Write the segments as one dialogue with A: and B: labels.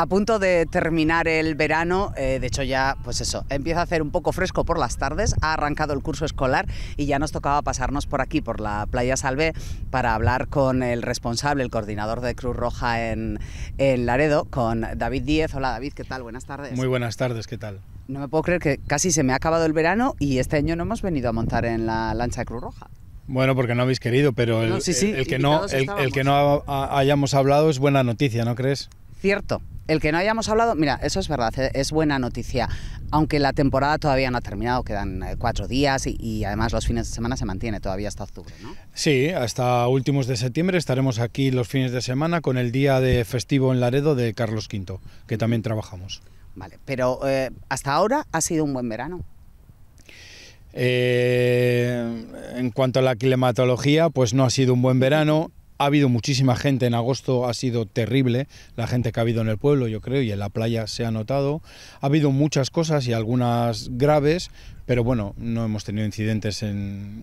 A: A punto de terminar el verano, eh, de hecho ya, pues eso, empieza a hacer un poco fresco por las tardes, ha arrancado el curso escolar y ya nos tocaba pasarnos por aquí, por la playa Salve, para hablar con el responsable, el coordinador de Cruz Roja en, en Laredo, con David Díez. Hola David, ¿qué tal? Buenas tardes. Muy buenas tardes, ¿qué tal? No me puedo creer que casi se me ha acabado el verano y este año no hemos venido a montar en la lancha de Cruz Roja.
B: Bueno, porque no habéis querido, pero que, no, el, que no hayamos hablado es buena noticia, ¿no crees?
A: Cierto. El que no hayamos hablado, mira, eso es verdad, eh, es buena noticia. Aunque la temporada todavía no ha terminado, quedan eh, cuatro días y, además los fines de semana se mantiene todavía hasta octubre, ¿no? Sí, hasta
B: últimos de septiembre estaremos aquí los fines de semana con el día de festivo en Laredo de Carlos V, que también trabajamos.
A: Vale, pero eh, hasta ahora ha sido un buen verano.
B: en cuanto a la climatología, pues no ha sido un buen verano. Ha habido muchísima gente en agosto, ha sido terrible la gente que ha habido en el pueblo, yo creo, y en la playa se ha notado. Ha habido muchas cosas y algunas graves, pero bueno, no hemos tenido incidentes en...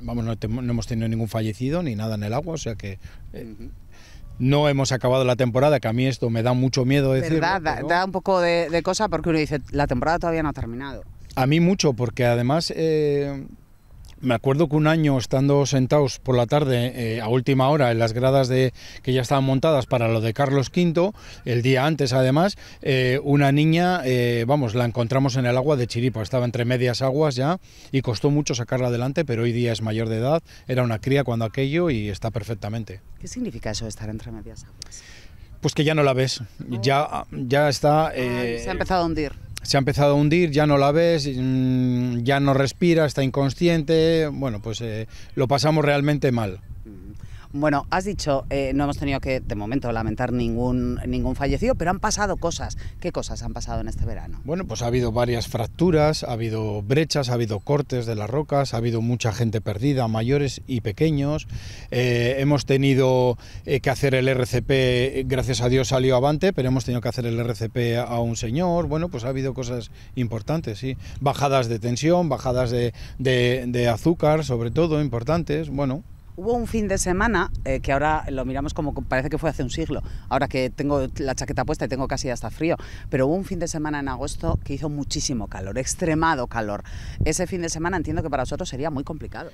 B: Vamos, no, hemos tenido ningún fallecido ni nada en el agua, o sea que... Eh, no hemos acabado la temporada, que a mí esto me da mucho miedo decirlo. ¿Verdad?
A: Da, un poco de, cosa porque uno dice, la temporada todavía no ha terminado.
B: A mí mucho, porque además eh, me acuerdo que un año estando sentados por la tarde eh, a última hora en las gradas de, que ya estaban montadas para lo de Carlos V, el día antes además, eh, una niña, eh, vamos, la encontramos en el agua de Chiripa, estaba entre medias aguas ya y costó mucho sacarla adelante, pero hoy día es mayor de edad, era una cría cuando aquello y está perfectamente.
A: ¿Qué significa eso estar entre medias aguas?
B: Pues que ya no la ves, ya, ya está... Ah, se ha empezado a hundir se ha empezado a hundir, ya no la ves, mm, ya no respira, está inconsciente, bueno, pues eh, lo pasamos realmente mal.
A: Bueno, has dicho, eh, no hemos tenido que, de momento, lamentar ningún, ningún fallecido, pero han pasado cosas. ¿Qué cosas han pasado en este verano?
B: Bueno, pues ha habido varias fracturas, ha habido brechas, ha habido cortes de las rocas, ha habido mucha gente perdida, mayores y pequeños. Eh, hemos tenido eh, que hacer el RCP, gracias a Dios salió avante, pero hemos tenido que hacer el RCP a un señor. Bueno, pues ha habido cosas importantes, sí. Bajadas de tensión, bajadas de, de, de azúcar, sobre todo, importantes. Bueno,
A: Hubo un fin de semana eh, que ahora lo miramos como parece que fue hace un siglo, ahora que tengo la chaqueta puesta y tengo casi hasta frío, pero hubo un fin de semana en agosto que hizo muchísimo calor, extremado calor. Ese fin de semana entiendo que para vosotros sería muy complicado.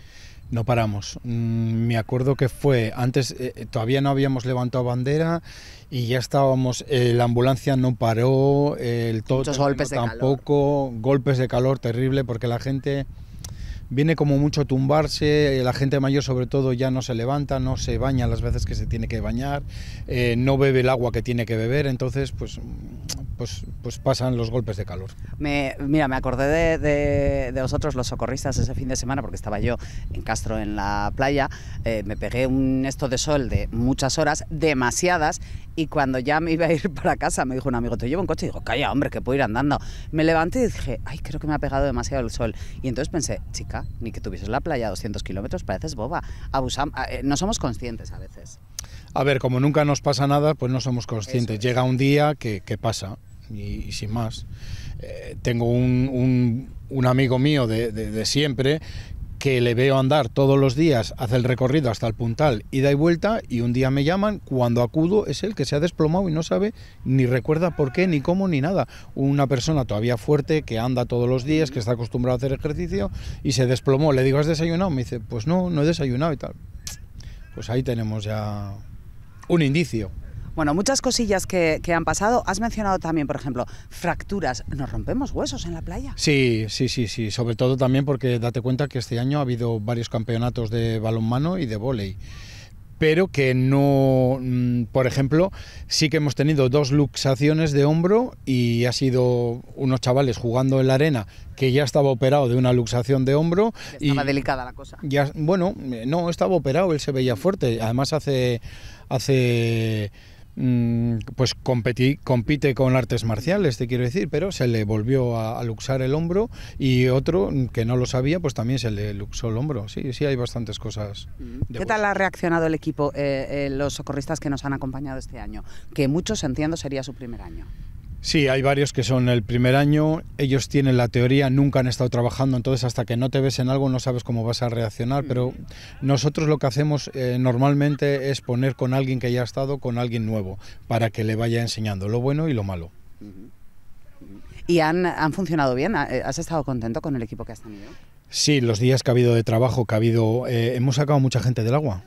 B: No paramos. Mm, me acuerdo que fue antes, eh, eh, todavía no habíamos levantado bandera y ya estábamos, la ambulancia no paró, el golpes de tampoco, golpes de calor terrible porque la gente viene como mucho tumbarse, eh, la gente mayor sobre todo ya no se levanta, no se baña las veces que se tiene que bañar, eh, no bebe el agua que tiene que beber, entonces pues pues, pues, pasan los golpes de calor.
A: Me, mira, me acordé de, de, vosotros los socorristas ese fin de semana, porque estaba yo en Castro en la playa, eh, me pegué un esto de sol de muchas horas, demasiadas, y cuando ya me iba a ir para casa me dijo un amigo, te llevo un coche, y digo, calla hombre, que puedo ir andando. Me levanté y dije, ay, creo que me ha pegado demasiado el sol. Y entonces pensé, chica, ni que tuvieses la playa a 200 kilómetros, pareces boba, abusamos, eh, no somos conscientes a veces.
B: A ver, como nunca nos pasa nada, pues no somos conscientes. Llega un día que, que pasa y, sin más. Eh, tengo un, amigo mío de, siempre que le veo andar todos los días, hace el recorrido hasta el puntal, da y vuelta, y un día me llaman, cuando acudo es el que se ha desplomado y no sabe ni recuerda por qué, ni cómo, ni nada. Una persona todavía fuerte, que anda todos los días, que está acostumbrado a hacer ejercicio, y se desplomó. Le digo, ¿has desayunado? Me dice, pues no, no he desayunado y tal.
A: Pues ahí tenemos ya
B: un indicio.
A: Bueno, muchas cosillas que, han pasado. Has mencionado también, por ejemplo, fracturas. ¿Nos rompemos huesos en la playa?
B: Sí, sí, sí, sí. Sobre todo también porque date cuenta que este año ha habido varios campeonatos de balonmano y de volei. pero que no, mm, por ejemplo, sí que hemos tenido dos luxaciones de hombro y ha sido unos chavales jugando en la arena que ya estaba operado de una luxación de hombro.
A: Estaba delicada la cosa.
B: Ya, bueno, eh, no, estaba operado, él se veía fuerte. Además hace, hace Mm, pues compite con artes marciales, te quiero decir, pero se le volvió a, luxar el hombro y otro que no lo sabía, pues también se le luxó el hombro. Sí, sí, hay bastantes cosas.
A: Mm. ¿Qué tal ha reaccionado el equipo, eh, eh, los socorristas que nos han acompañado este año? Que muchos entiendo sería su primer año.
B: Sí, hay varios que son el primer año, ellos tienen la teoría, nunca han estado trabajando, entonces hasta que no te ves en algo no sabes cómo vas a reaccionar, pero mm. nosotros lo que hacemos eh, normalmente es poner con alguien que ya ha estado, con alguien nuevo, para que le vaya enseñando lo bueno y lo malo.
A: ¿Y han, funcionado bien? Eh, ¿Has estado contento con el equipo que has tenido?
B: Sí, los días que ha habido de trabajo, que ha habido, eh, hemos sacado mucha gente del agua,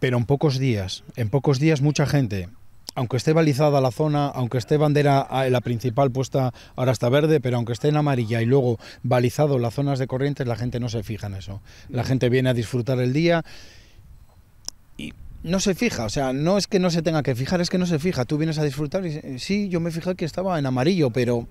B: pero en pocos días, en pocos días mucha gente aunque esté balizada la zona, aunque esté bandera ah, la principal puesta ahora está verde, pero aunque esté en amarilla y luego balizado las zonas de corrientes, la gente no se fija en eso. La mm. gente viene a disfrutar el día y no se fija, o sea, no es que no se tenga que fijar, es que no se fija. Tú vienes a disfrutar y sí, yo me fijé que estaba en amarillo, pero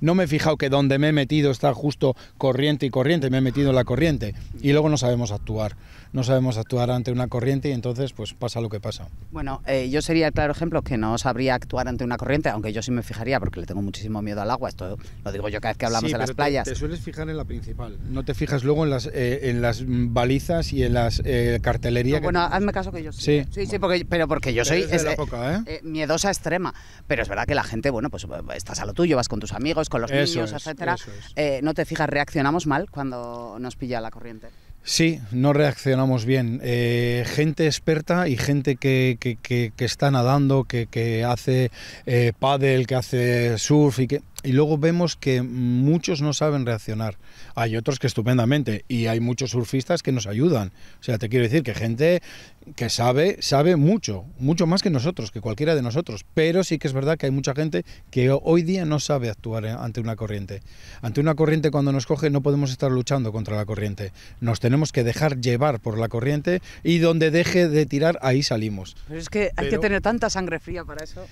B: no me he fijado que donde me he metido está justo corriente y corriente, me he metido en la corriente y luego no sabemos actuar no sabemos actuar ante una
A: corriente y entonces pues pasa lo que pasa. Bueno, eh, yo sería el claro ejemplo que no sabría actuar ante una corriente, aunque yo sí me fijaría porque le tengo muchísimo miedo al agua, esto lo digo yo cada vez que hablamos en las playas. Te, sueles fijar en la principal,
B: no te fijas luego en las, eh, en las balizas y en las eh, cartelerías. Bueno,
A: hazme caso que yo sí. Sí, ¿eh? sí, porque, pero porque yo soy miedosa extrema, pero es verdad que la gente, bueno, pues estás a lo tuyo, vas con tus amigos, con los niños, etcétera. no te fijas, reaccionamos mal cuando nos pilla la corriente.
B: Sí, no reaccionamos bien. Eh, gente experta y gente que, que, que, está nadando, que, hace eh, paddle, que hace surf y que y luego vemos que muchos no saben reaccionar. Hay otros que estupendamente y hay muchos surfistas que nos ayudan. O sea, te quiero decir que gente que sabe, sabe mucho, mucho más que nosotros, que cualquiera de nosotros. Pero sí que es verdad que hay mucha gente que hoy día no sabe actuar eh, ante una corriente. Ante una corriente cuando nos coge no podemos estar luchando contra la corriente. Nos tenemos que dejar llevar por la corriente y donde deje de tirar ahí salimos.
A: Pero es que hay que tener tanta sangre fría para eso.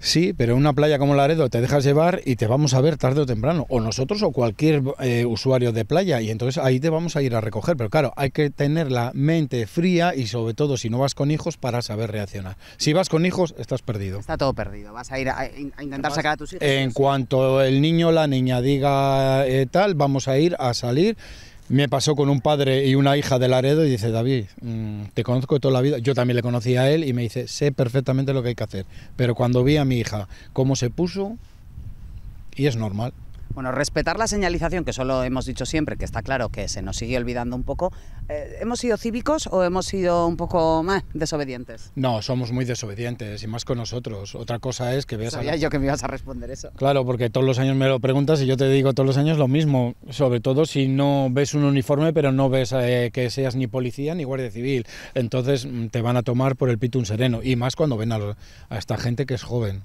B: Sí, pero en una playa como Laredo te dejas llevar y te vamos a ver tarde o temprano, o nosotros o cualquier eh, usuario de playa, y entonces ahí te vamos a ir a recoger. Pero claro, hay que tener la mente fría y sobre todo si no vas con hijos para saber reaccionar. Si vas con hijos, estás perdido. Está todo perdido,
A: vas a ir a, intentar sacar a tus hijos. En
B: cuanto el niño o la niña diga eh, tal, vamos a ir a salir me pasó con un padre y una hija de Laredo y dice, David, mm, te conozco toda la vida, yo también le conocí a él y me dice, sé perfectamente lo que hay que hacer, pero cuando vi a mi hija cómo se puso, y es normal,
A: bueno, respetar la señalización, que solo hemos dicho siempre, que está claro que se nos sigue olvidando un poco. Eh, ¿Hemos sido cívicos o hemos sido un poco más desobedientes? No, somos muy desobedientes y más con nosotros. Otra cosa es que veas Sabía yo que me ibas a responder eso.
B: Claro, porque todos los años me lo preguntas y yo te digo todos los años lo mismo. Sobre todo si no ves un uniforme, pero no ves eh, que seas ni policía ni guardia civil. Entonces mm, te van a tomar por el pito un sereno. Y más cuando ven a esta gente que es joven.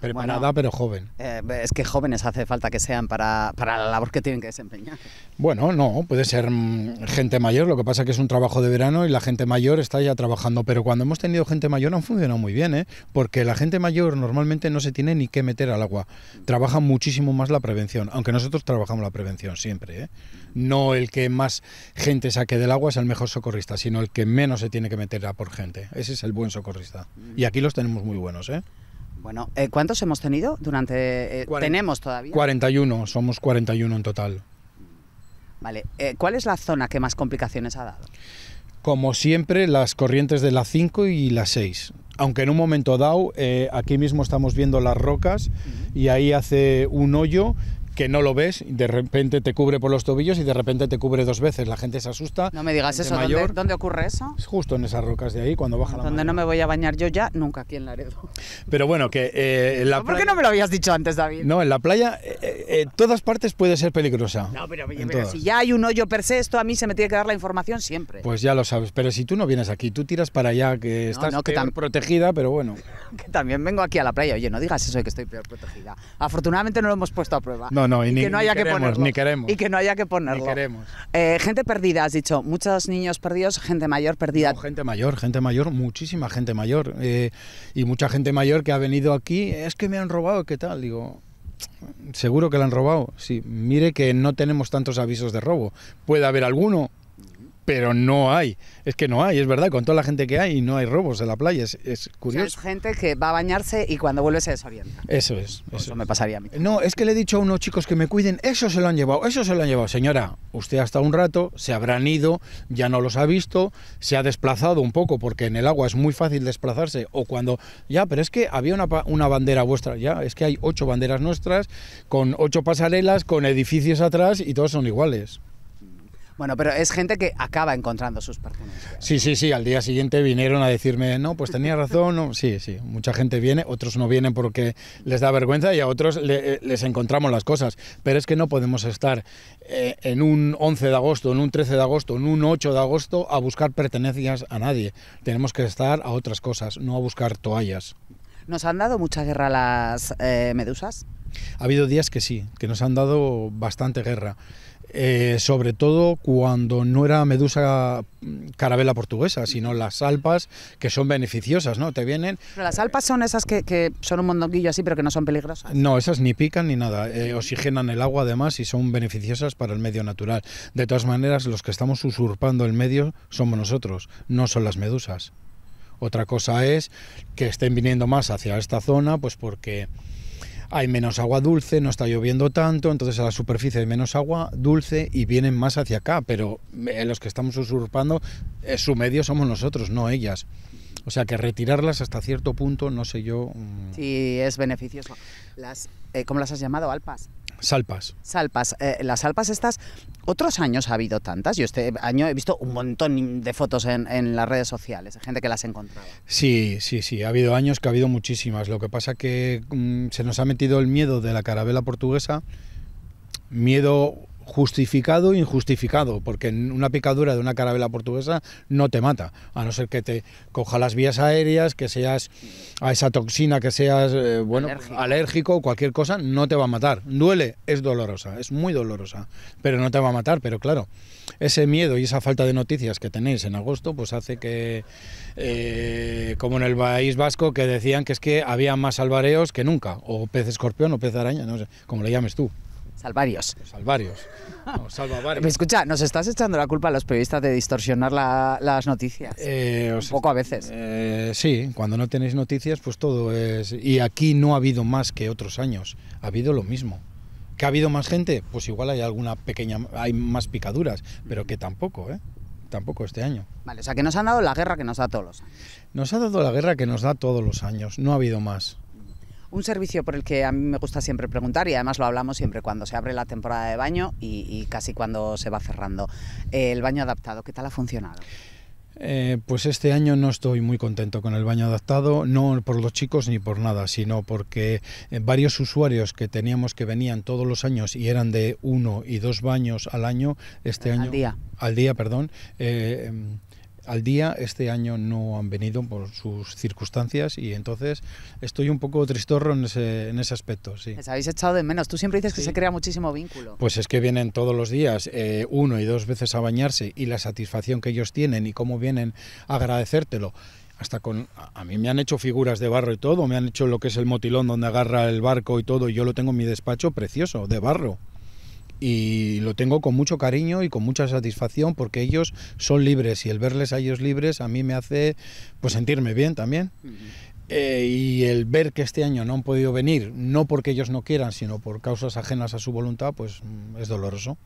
A: Preparada pero joven. Eh, es que jóvenes hace falta que sean para, para, la labor que tienen que desempeñar.
B: Bueno, no, puede ser mm, gente mayor, lo que pasa que es un trabajo de verano y la gente mayor está ya trabajando, pero cuando hemos tenido gente mayor han funcionado muy bien, ¿eh? porque la gente mayor normalmente no se tiene ni que meter al agua, trabaja muchísimo más la prevención, aunque nosotros trabajamos la prevención siempre. ¿eh? No el que más gente saque del agua es el mejor socorrista, sino el que menos se tiene que meter a por gente. Ese es el buen socorrista. Y aquí los tenemos muy buenos. ¿eh?
A: Bueno, eh, ¿cuántos hemos tenido durante... Eh, tenemos todavía?
B: 41, somos 41 en total.
A: Vale, eh, ¿cuál es la zona que más complicaciones ha dado?
B: Como siempre, las corrientes de la 5 y la 6. Aunque en un momento dado, aquí mismo estamos viendo las rocas y ahí hace un hoyo que no lo ves, de repente te cubre por los tobillos y de repente te cubre dos veces. La gente se asusta.
A: No me digas eso, mayor, ¿dónde, ocurre eso? Es justo
B: en esas rocas de ahí,
A: cuando baja la Donde no me voy a bañar yo ya, nunca aquí en Laredo.
B: Pero bueno, que... Eh, ¿Por
A: qué no me lo habías dicho antes, David?
B: No, en la playa, eh, eh, todas partes puede ser peligrosa.
A: No, pero, si ya hay un hoyo per se, esto a mí se me tiene que dar la información siempre.
B: Pues ya lo sabes, pero si tú no vienes aquí, tú tiras para allá, que
A: estás protegida, pero bueno. que también vengo aquí a la playa, oye, no digas eso de que estoy peor protegida. Afortunadamente no lo hemos puesto a prueba. No, y, ni, que no haya que queremos, ponerlo. Y que no haya que ponerlo. Ni queremos. Eh, gente perdida, has dicho. Muchos niños perdidos, gente mayor perdida. gente mayor,
B: gente mayor, muchísima gente mayor. Eh, y mucha gente mayor que ha venido aquí, es que me han robado, ¿qué tal? Digo, seguro que la han robado. Sí, mire que no tenemos tantos avisos de robo. Puede haber alguno, pero no hay. Es que no hay, es verdad, con toda la gente que hay, no hay robos en la playa, es, curioso. es
A: gente que va a bañarse y cuando vuelve se desorienta.
B: Eso es. Eso, me pasaría a mí. No, es que le he dicho a unos chicos que me cuiden, eso se lo han llevado, eso se lo han llevado. Señora, usted hasta un rato se habrán ido, ya no los ha visto, se ha desplazado un poco, porque en el agua es muy fácil desplazarse, o cuando, ya, pero es que había una, una bandera vuestra, ya, es que hay ocho banderas nuestras, con ocho pasarelas, con edificios atrás y todos son iguales.
A: Bueno, pero es gente que acaba encontrando sus pertenencias.
B: Sí, sí, sí. Al día siguiente vinieron a decirme, no, pues tenía razón. Sí, sí. Mucha gente viene, otros no vienen porque les da vergüenza y a otros eh, les encontramos las cosas. Pero es que no podemos estar eh, en un 11 de agosto, en un 13 de agosto, en un 8 de agosto a buscar pertenencias a nadie. Tenemos que estar a otras cosas, no a buscar toallas.
A: ¿Nos han dado mucha guerra las eh, medusas?
B: Ha habido días que sí, que nos han dado bastante guerra. Eh, sobre todo cuando no era medusa mm, carabela portuguesa, sino las alpas que son beneficiosas, ¿no? Te vienen...
A: las alpas son esas que, son un mondonguillo así, pero que no son peligrosas.
B: No, esas ni pican ni nada. Eh, oxigenan el agua además y son beneficiosas para el medio natural. De todas maneras, los que estamos usurpando el medio somos nosotros, no son las medusas. Otra cosa es que estén viniendo más hacia esta zona, pues porque hay menos agua dulce, no está lloviendo tanto, entonces a la superficie hay menos agua dulce y vienen más hacia acá, pero los que estamos usurpando eh, su medio somos nosotros, no ellas. O sea que retirarlas hasta cierto punto, no sé yo. Mm.
A: Sí, es beneficioso. Las, eh, ¿Cómo las has llamado? Alpas. Salpas. Salpas. Eh, las salpas estas, otros años ha habido tantas. Yo este año he visto un montón de fotos en, las redes sociales, gente que las encontraba.
B: Sí, sí, sí. Ha habido años que ha habido muchísimas. Lo que pasa que mm, se nos ha metido el miedo de la carabela portuguesa, miedo justificado e injustificado, porque una picadura de una carabela portuguesa no te mata, a no ser que te coja las vías aéreas, que seas a esa toxina, que seas eh, bueno alérgico. o cualquier cosa, no te va a matar. Duele, es dolorosa, es muy dolorosa, pero no te va a matar. Pero claro, ese miedo y esa falta de noticias que tenéis en agosto, pues hace que, eh, como en el País Vasco, que decían que es que había más alvareos que nunca, o pez escorpión o pez araña, no sé, como le llames tú. Salvarios. Salvarios. No,
A: Escucha, nos estás echando la culpa a los periodistas de distorsionar la, las noticias. Eh, Un poco a veces.
B: Eh, sí, cuando no tenéis noticias, pues todo es. Y aquí no ha habido más que otros años. Ha habido lo mismo. ¿Que ha habido más gente? Pues igual hay alguna pequeña. Hay más picaduras, pero que tampoco, ¿eh? Tampoco este año.
A: Vale, o sea que nos han dado la guerra
B: que nos da todos los años. Nos ha dado la guerra que nos da todos los años. No ha habido más.
A: Un servicio por el que a mí me gusta siempre preguntar y además lo hablamos siempre cuando se abre la temporada de baño y, casi cuando se va cerrando. Eh, el baño adaptado, ¿qué tal ha funcionado?
B: Eh, pues este año no estoy muy contento con el baño adaptado, no por los chicos ni por nada, sino porque eh, varios usuarios que teníamos que venían todos los años y eran de uno y dos baños al año, este al año... Día. Al día. perdón. Em, al día. Este año no han venido por sus circunstancias y entonces estoy un poco tristorro en ese, en ese aspecto. Sí. Les
A: habéis echado de menos. Tú siempre dices que se crea muchísimo vínculo.
B: Pues es que vienen todos los días, eh, uno y dos veces a bañarse y la satisfacción que ellos tienen y cómo vienen a agradecértelo hasta con a mí me han hecho figuras de barro y todo, me han hecho lo que es el motilón donde agarra el barco y todo, y yo lo tengo en mi despacho precioso de barro y lo tengo con mucho cariño y con mucha satisfacción porque ellos son libres y el verles a ellos libres a mí me hace pues sentirme bien también. Eh, y el ver que este año no han podido venir, no porque ellos no quieran, sino por causas ajenas a su voluntad, pues mm, es doloroso.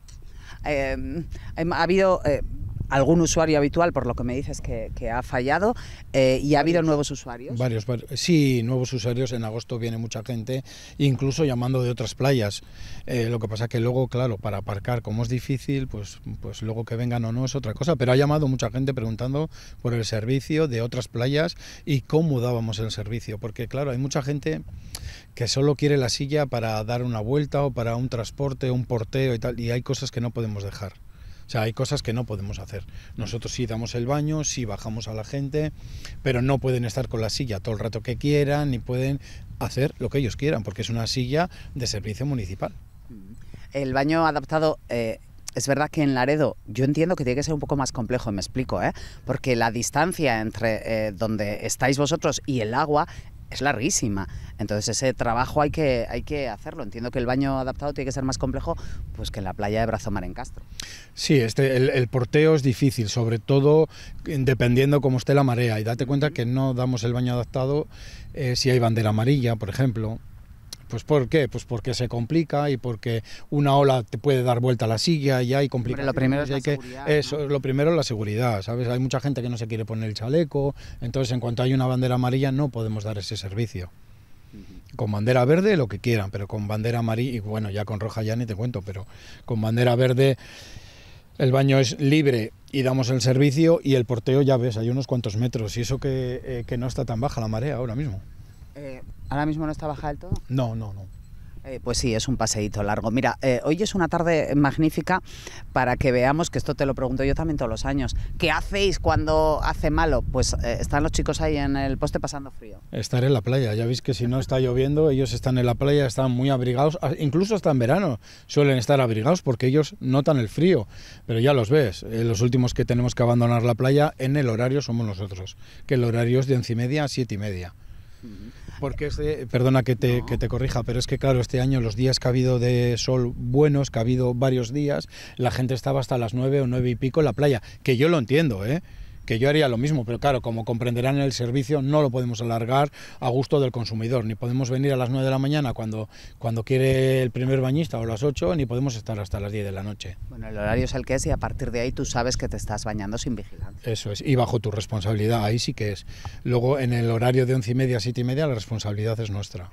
A: Em, em, ha habido eh, algún usuario habitual, por lo que me dices que, ha fallado, eh, y ha habido nuevos usuarios.
B: Varios, sí, nuevos usuarios. En agosto viene mucha gente, incluso llamando de otras playas. Eh, lo que pasa que luego, claro, para aparcar, como es difícil, pues, pues luego que vengan o no es otra cosa. Pero ha llamado mucha gente preguntando por el servicio de otras playas y cómo dábamos el servicio, porque claro, hay mucha gente que solo quiere la silla para dar una vuelta o para un transporte, un porteo y tal, y hay cosas que no podemos dejar. O sea, hay cosas que no podemos hacer. Nosotros sí damos el baño, sí bajamos a la gente, pero no pueden estar con la silla todo el rato que quieran, ni pueden hacer lo que ellos quieran, porque es una silla de servicio municipal.
A: Mm. El baño adaptado... Eh, es verdad que en Laredo yo entiendo que tiene que ser un poco más complejo, me explico, ¿eh? porque la distancia entre eh, donde estáis vosotros y el agua es larguísima. Entonces ese trabajo hay que, hay que hacerlo. Entiendo que el baño adaptado tiene que ser más complejo pues que en la playa de Brazomar en Castro.
B: Sí, este, el, porteo es difícil, sobre todo dependiendo cómo esté la marea. Y date cuenta que no damos el baño adaptado eh, si hay bandera amarilla, por ejemplo. Pues ¿por qué? Pues porque se complica y porque una ola te puede dar vuelta a la silla y hay complicaciones. lo primero es la Eso, lo primero es la seguridad, ¿sabes? Hay mucha gente que no se quiere poner el chaleco, entonces en cuanto hay una bandera amarilla no podemos dar ese servicio. Con bandera verde lo que quieran, pero con bandera amarilla, y bueno, ya con roja ya ni te cuento, pero con bandera verde el baño es libre y damos el servicio y el porteo ya ves, hay unos cuantos metros y eso que, eh, que no está tan baja la marea ahora mismo.
A: Eh, ¿Ahora mismo no está baja del todo? No, no, no. Eh, pues sí, es un paseíto largo. Mira, eh, hoy es una tarde magnífica para que veamos, que esto te lo pregunto yo también todos los años, ¿qué hacéis cuando hace malo? Pues están los chicos ahí en el poste pasando frío.
B: Estar en la playa, ya veis que si no está lloviendo, ellos están en la playa, están muy abrigados, ah, incluso hasta en verano suelen estar abrigados porque ellos notan el frío, pero ya los ves, los últimos que tenemos que abandonar la playa en el horario somos nosotros, que el horario es de once y media a siete y media. Porque este, perdona que te, que te corrija, pero es que claro, este año los días que ha habido de sol buenos, que ha habido varios días, la gente estaba hasta las nueve o nueve y pico en la playa, que yo lo entiendo, ¿eh? que yo haría lo mismo, pero claro, como comprenderán el servicio, no lo podemos alargar a gusto del consumidor, ni podemos venir a las 9 de la mañana cuando, cuando quiere el primer bañista o a las 8, ni podemos estar hasta las 10 de la noche.
A: Bueno, el horario es el que es y a partir de ahí tú sabes que te estás bañando sin vigilancia.
B: Eso es, y bajo tu responsabilidad, ahí sí que es. Luego, en el horario de 11 y media, 7 y media, la responsabilidad es nuestra.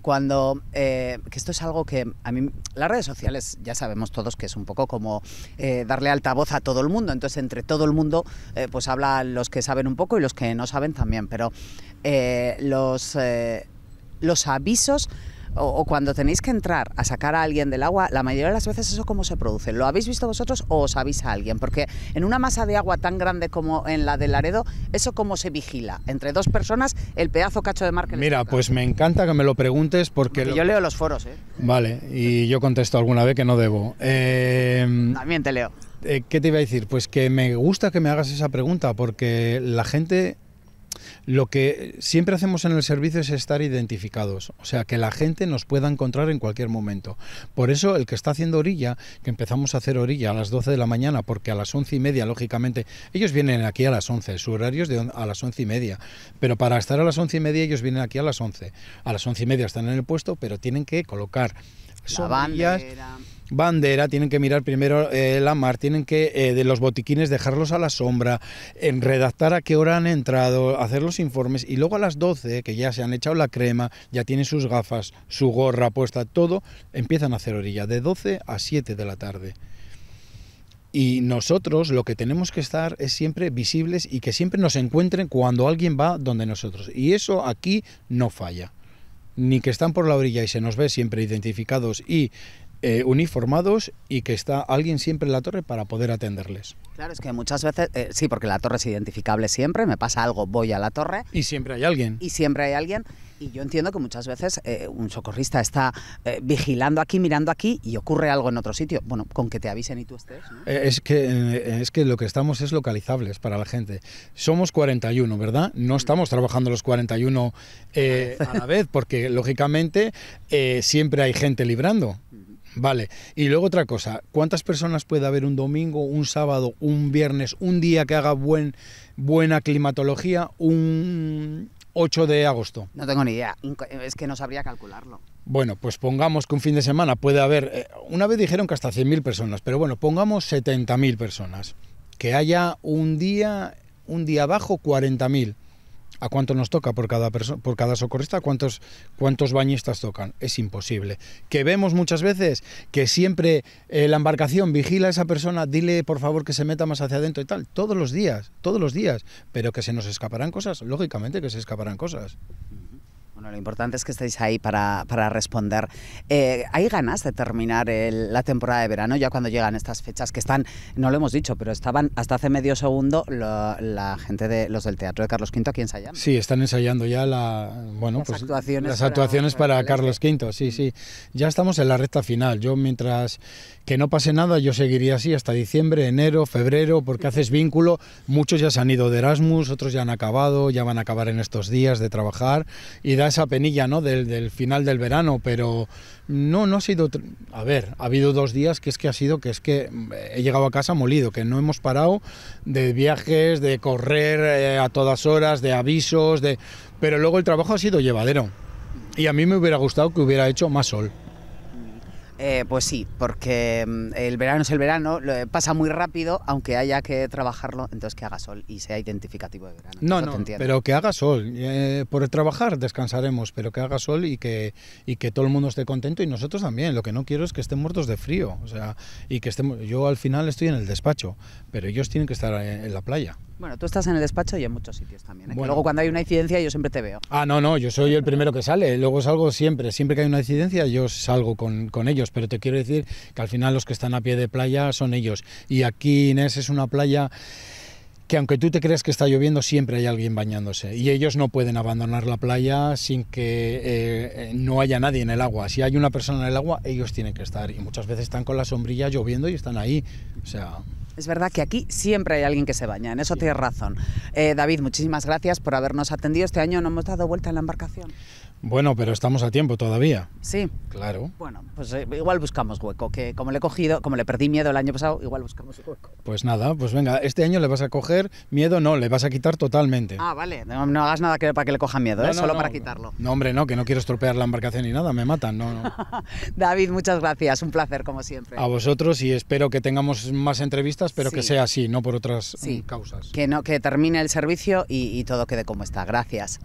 A: Cuando, eh, que esto es algo que a mí, las redes sociales ya sabemos todos que es un poco como eh, darle altavoz a todo el mundo, entonces entre todo el mundo... Eh, pues hablan los que saben un poco y los que no saben también, pero eh, los, eh, los avisos o, cuando tenéis que entrar a sacar a alguien del agua, la mayoría de las veces eso cómo se produce. ¿Lo habéis visto vosotros o os avisa alguien? Porque en una masa de agua tan grande como en la del Laredo, ¿eso cómo se vigila? Entre dos personas, el pedazo cacho de mar que
B: Mira, pues me encanta que me lo preguntes porque... Yo leo los foros, ¿eh? Vale, y yo contesto alguna vez que no debo. Eh, también te leo. Eh, ¿Qué te iba a decir? Pues que me gusta que me hagas esa pregunta porque la gente lo que siempre hacemos en el servicio es estar identificados, o sea, que la gente nos pueda encontrar en cualquier momento. Por eso el que está haciendo orilla, que empezamos a hacer orilla a las 12 de la mañana, porque a las 11 y media, lógicamente, ellos vienen aquí a las 11, su horario es de a las 11 y media, pero para estar a las 11 y media ellos vienen aquí a las 11. A las 11 y media están en el puesto, pero tienen que colocar bandera, tienen que mirar primero eh, la mar, tienen que eh, de los botiquines dejarlos a la sombra, en redactar a qué hora han entrado, hacer los informes y luego a las 12, que ya se han echado la crema, ya tienen sus gafas, su gorra puesta, todo, empiezan a hacer orilla, de 12 a 7 de la tarde. Y nosotros lo que tenemos que estar es siempre visibles y que siempre nos encuentren cuando alguien va donde nosotros. Y eso aquí no falla. Ni que están por la orilla y se nos ve siempre identificados y eh, uniformados y que está alguien
A: siempre en la torre para poder atenderles. Claro, es que muchas veces, eh, sí, porque la torre es identificable siempre, me pasa algo, voy a la torre. Y siempre hay alguien. Y siempre hay alguien. Y yo entiendo que muchas veces eh, un socorrista está vigilando aquí, mirando aquí y ocurre algo en otro sitio. Bueno, con que te avisen y tú estés.
B: Es, que, es que lo que estamos es localizables para la gente. Somos 41, ¿verdad? No mm. estamos trabajando los 41 a la vez porque, lógicamente, siempre hay gente librando. Vale, y luego otra cosa, ¿cuántas personas puede haber un domingo, un sábado, un viernes, un día que haga buena climatología, un 8 de agosto? No tengo ni idea,
A: es que no sabría calcularlo.
B: Bueno, pues pongamos que un fin de semana puede haber, eh, una vez dijeron que hasta 100.000 personas, pero bueno, pongamos 70.000 personas, que haya un día, un día bajo 40.000 ¿A cuánto nos toca por cada, por cada socorrista? ¿Cuántos, ¿Cuántos bañistas tocan? Es imposible. Que vemos muchas veces que siempre eh, la embarcación vigila a esa persona, dile por favor que se meta más hacia adentro y tal. Todos los días, todos los días. Pero que se nos escaparán cosas, lógicamente que se escaparán cosas.
A: Bueno, lo importante es que estéis ahí para, para responder. Eh, ¿Hay ganas de terminar la temporada de verano ya cuando llegan estas fechas que están, no lo hemos dicho, pero estaban hasta hace medio segundo la gente de los del Teatro de Carlos V aquí ensayando?
B: Sí, están ensayando ya la, bueno, las pues, actuaciones, las actuaciones para, Carlos V. Sí, sí. Mm. Ya estamos en la recta final. Yo mientras que no pase nada, yo seguiría así hasta diciembre, enero, febrero, porque haces vínculo. Muchos ya se han ido de Erasmus, otros ya han acabado, ya van a acabar en estos días de trabajar y esa penilla ¿no? Del, final del verano, pero no, no ha sido... A ver, ha habido dos días que es que ha sido que es que mm, he llegado a casa molido, que no hemos parado de viajes, de correr eh, a todas horas, de avisos, de... Pero luego el trabajo ha sido llevadero y a mí me hubiera gustado que hubiera hecho más sol.
A: Eh, pues sí, porque mm, el verano es el verano, eh, pasa muy rápido, aunque haya que trabajarlo, entonces que haga sol y sea identificativo de verano.
B: No, no, pero que haga sol. Eh, por trabajar descansaremos, pero que haga sol y que, y que todo el mundo esté contento y nosotros también. Lo que no quiero es que estén muertos de frío. O sea, y que estemos. Yo al final estoy en el despacho, pero ellos tienen que estar en la playa.
A: Bueno, tú estás en el despacho y en muchos sitios también. Y ¿eh? Luego cuando hay una incidencia yo siempre te veo.
B: Ah, no, no, yo soy el primero que sale. Luego salgo siempre. Siempre que hay una incidencia yo salgo con, con, ellos. Pero te quiero decir que al final los que están a pie de playa son ellos. Y aquí Inés es una playa que aunque tú te creas que está lloviendo, siempre hay alguien bañándose. Y ellos no pueden abandonar la playa sin que eh, eh, no haya nadie en el agua. Si hay una persona en el agua, ellos tienen que estar. Y muchas veces están con la sombrilla lloviendo y están ahí. O sea...
A: Es verdad que aquí siempre hay alguien que se baña, en eso tienes razón. Eh, David, muchísimas gracias por habernos atendido. Este año no hemos dado vuelta en la embarcación.
B: Bueno, pero estamos a tiempo todavía.
A: Sí. Claro. Bueno, pues eh, igual buscamos hueco, que como le he cogido, como le perdí miedo el año pasado, igual buscamos hueco.
B: Pues nada, pues venga, este año le vas a coger miedo, no, le vas a quitar totalmente. Ah,
A: vale, no, hagas nada para que le coja miedo, ¿eh? solo para quitarlo.
B: No, hombre, no, que no quiero estropear la embarcación ni nada, me matan, no, no.
A: David, muchas gracias, un placer como siempre.
B: A vosotros y espero que tengamos más entrevistas, pero que sea así, no por otras mm,
A: causas. Que no, que termine el servicio y todo quede como está. Gracias.